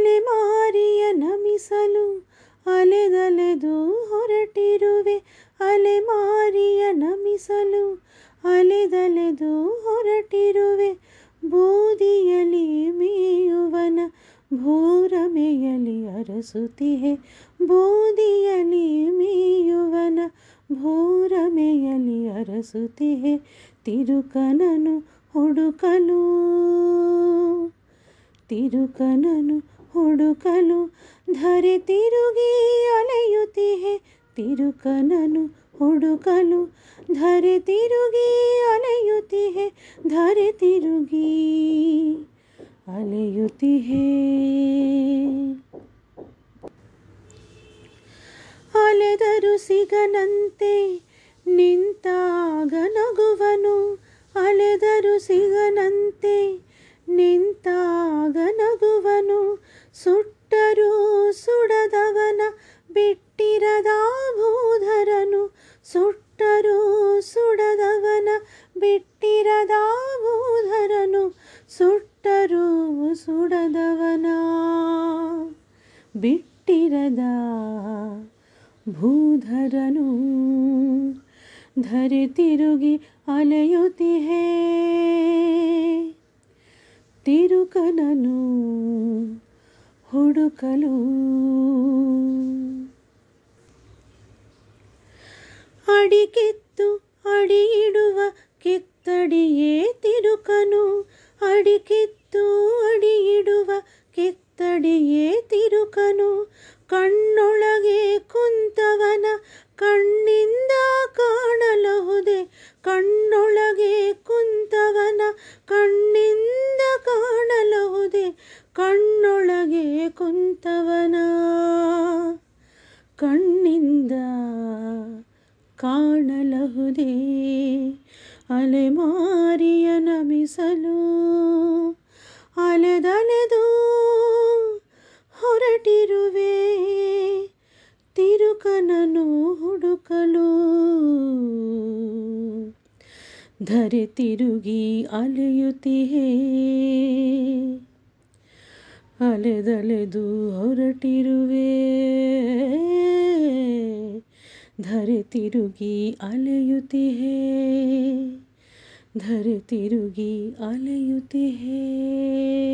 ಅಲೆಮಾರಿಯ ನಮಿಸಲು ಅಲೆದಲೆದು ಹೊರಟಿರುವೆ ಅಲೆ ಅಲೆಮಾರಿಯ ನಮಿಸಲು ಅಲೆದಲೆದು ಹೊರಟಿರುವೆ ಬೂದಿಯಲಿ ಮೇಯುವನ ಭೂರಮೆಯಲಿ ಅರಸುತಿಹೆ ಬೂದಿಯಲಿ ಮೇಯುವನ ಭೂರಮೆಯಲಿ ಅರಸುತಿಹೆ ತಿರುಕನನು ಹುಡುಕಲು ತಿರುಕನನು ಹುಡುಕಲು ಧರೆ ತಿರುಗಿ ಅಲೆಯುತ್ತಿಹೆ ತಿರುಕನನು ಹುಡುಕಲು ಧರೆ ತಿರುಗಿ ಅಲೆಯುತ್ತಿಹೆ ಧರೆ ತಿರುಗಿ ಅಲೆಯುತ್ತಿಹೆ ಅಲೆದರು ಸಿಗನಂತೆ ಬಿಟ್ಟಿರದ ಭೂಧರನು ಸುಟ್ಟರು ಸುಡದವನ ಬಿಟ್ಟಿರದ ಭೂಧರನು ಸುಡದವನ ಬಿಟ್ಟಿರದ ಭೂಧರನು ಧರಿ ತಿರುಗಿ ಅಲೆಯುತಿಹೇ ತಿರುಕನನು ಹುಡುಕಲು ಅಡಿ ಕಿತ್ತು ಅಡಿಯಿಡುವ ಕಿತ್ತಡಿಯೇ ತಿರುಕನು ಅಡಿ ಕಿತ್ತು ಅಡಿಯಿಡುವ ಕಿತ್ತಡಿಯೇ ತಿರುಕನು ಕಣ್ಣೊಳಗೆ ಕುಂತವನ ಕಣ್ಣಿಂದ ಕಾಣಲಹುದೆ ಕಣ್ಣೊಳಗೆ ಕುಂತವನ ಕಣ್ಣಿಂದ ಕಾಣಲಹುದೆ ಕಣ್ಣೊಳಗೆ ಕುಂತವನ ಕಣ್ಣಿಂದ ಕಾಣಲಹುದೇ ಅಲೆಮಾರಿಯ ನಮಿಸಲು ಅಲೆದಲೆದು ಹೊರಟಿರುವೆ ತಿರುಕನನು ಹುಡುಕಲು ಧರೆ ತಿರುಗಿ ಅಲೆಯುತ್ತಿಹೇ ಅಲೆದಲೆದು ಹೊರಟಿರುವೆ धर तिरुगी आलयुति है धरती रुगी आलयुति है